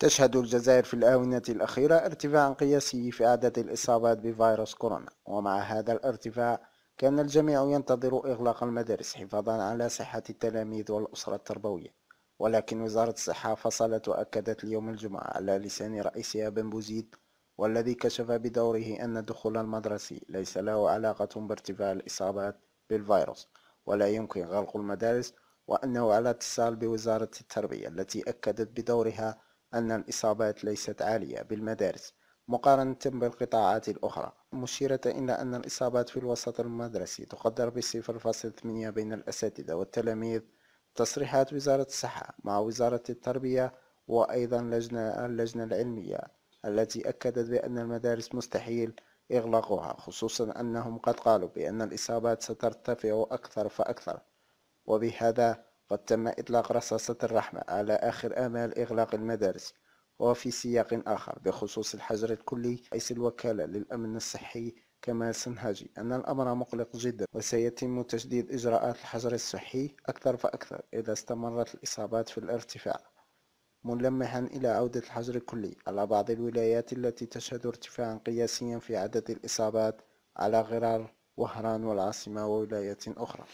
تشهد الجزائر في الآونة الأخيرة ارتفاعا قياسي في أعداد الإصابات بفيروس كورونا ومع هذا الارتفاع كان الجميع ينتظر إغلاق المدارس حفاظا على صحة التلاميذ والأسرة التربوية ولكن وزارة الصحة فصلت وأكدت اليوم الجمعة على لسان رئيسها بن بوزيد والذي كشف بدوره أن الدخول المدرسي ليس له علاقة بارتفاع الإصابات بالفيروس ولا يمكن غلق المدارس وأنه على اتصال بوزارة التربية التي أكدت بدورها أن الإصابات ليست عالية بالمدارس مقارنة بالقطاعات الأخرى مشيرة إلى أن الإصابات في الوسط المدرسي تقدر بصفر فاصل ثمانية بين الأساتذة والتلاميذ تصريحات وزارة الصحة مع وزارة التربية وأيضا لجنة اللجنة العلمية التي أكدت بأن المدارس مستحيل إغلاقها خصوصا أنهم قد قالوا بأن الإصابات سترتفع أكثر فأكثر وبهذا قد تم إطلاق رصاصة الرحمة على آخر آمال إغلاق المدارس وفي سياق آخر بخصوص الحجر الكلي رئيس الوكالة للأمن الصحي كمال سنهاجي أن الأمر مقلق جدا وسيتم تجديد إجراءات الحجر الصحي أكثر فأكثر إذا استمرت الإصابات في الارتفاع ملمحا إلى عودة الحجر الكلي على بعض الولايات التي تشهد ارتفاعا قياسيا في عدد الإصابات على غرار وهران والعاصمة وولايات أخرى